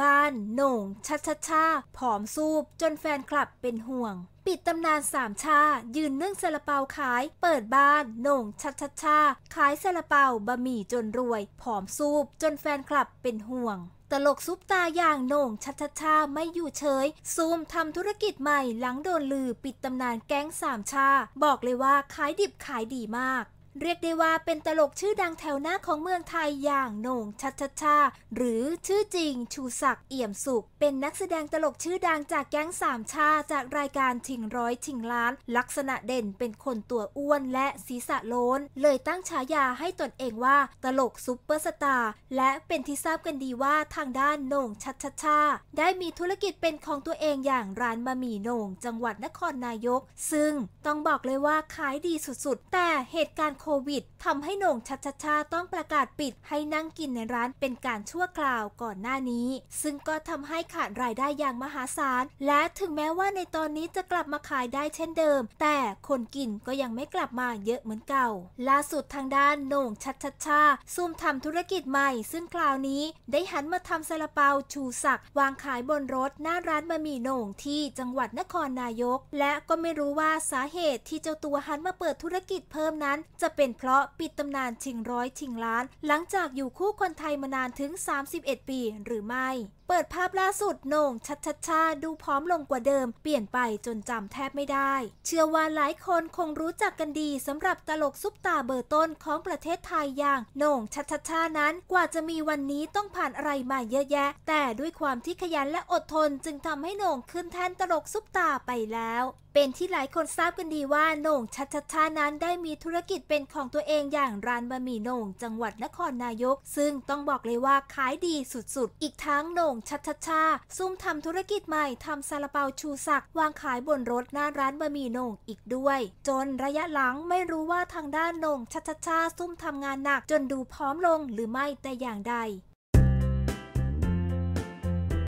บ้านโหน่งชัชชาผอมซูบจนแฟนคลับเป็นห่วง ปิดตำนานสามชายืนนึ่งซาลาเปาขาย เปิดบ้านโหน่งชัชชาขายซาลาเปาบะหมี่จนรวย ผอมซูบจนแฟนคลับเป็นห่วง ตลกซุปตาอย่างโหน่งชัชชาไม่อยู่เฉย ซูมทำธุรกิจใหม่หลังโดนลือปิดตำนานแก๊งสามชาบอกเลยว่าขายดิบขายดีมากเรียกได้ว่าเป็นตลกชื่อดังแถวหน้าของเมืองไทยอย่างโหน่งชัชชาหรือชื่อจริงชูศักดิ์เอี่ยมสุข เป็นนักแสดงตลกชื่อดังจากแก๊งสามชาจากรายการทิงร้อยทิงล้าน ลักษณะเด่นเป็นคนตัวอ้วน และศีรษะโล้นเลยตั้งฉายาให้ตนเองว่าตลกซุปเปอร์สตาร์และเป็นที่ทราบกันดีว่าทางด้านโหน่งชัชชาได้มีธุรกิจเป็นของตัวเองอย่างร้านบะหมี่โหน่ง จังหวัดนครนายก ซึ่งต้องบอกเลยว่าขายดีสุด ๆ แต่เหตุการณ์ควิดทำให้โหน่งชัดชาต้องประกาศปิด ให้นั่งกินในร้านเป็นการชั่วคราวก่อนหน้านี้ ซึ่งก็ทำให้ขาดรายได้อย่างมหาศาล และถึงแม้ว่าในตอนนี้จะกลับมาขายได้เช่นเดิม แต่คนกินก็ยังไม่กลับมาเยอะเหมือนเก่า ล่าสุดทางด้านโหน่งชัดชชา ซุ่มทำธุรกิจใหม่ ซึ่งคราวนี้ได้หันมาทำซาลาเปาชูศักวางขายบนรถ หน้าร้านบะหมี่โหน่งที่จังหวัดนครนายก และก็ไม่รู้ว่าสาเหตุที่เจ้าตัวหันมาเปิดธุรกิจเพิ่มนั้นจะเป็นเพราะปิดตำนานชิงร้อยชิงล้าน หลังจากอยู่คู่คนไทยมานานถึง 31 ปี หรือไม่ เปิดภาพล่าสุดโหน่ง ชัดชัดชาดูพร้อมลงกว่าเดิมเปลี่ยนไปจนจำแทบไม่ได้ เชื่อว่าหลายคนคงรู้จักกันดีสำหรับตลกซุปตาเบอร์ต้นของประเทศไทยอย่างโหน่งชัดชัดชานั้นกว่าจะมีวันนี้ต้องผ่านอะไรมาเยอะแยะ แต่ด้วยความที่ขยันและอดทนจึงทำให้โหน่งขึ้นแทนตลกซุปตาไปแล้ว เป็นที่หลายคนทราบกันดีว่าโหน่งชัดชัดชานั้นได้มีธุรกิจเป็นของตัวเองอย่างร้านบะหมี่โหน่งจังหวัดนครนายก ซึ่งต้องบอกเลยว่า ขายดีสุด ๆ อีกทั้งโหน่งชัดชาซุ่มทำธุรกิจใหม่ทำซาลาเปาชูศักวางขายบนรถหน้าร้านบะหมี่โหน่งอีกด้วย จนระยะหลังไม่รู้ว่าทางด้านโหน่งชัดชาซุ่มทำงานหนักจนดูพร้อมลงหรือไม่แต่อย่างใด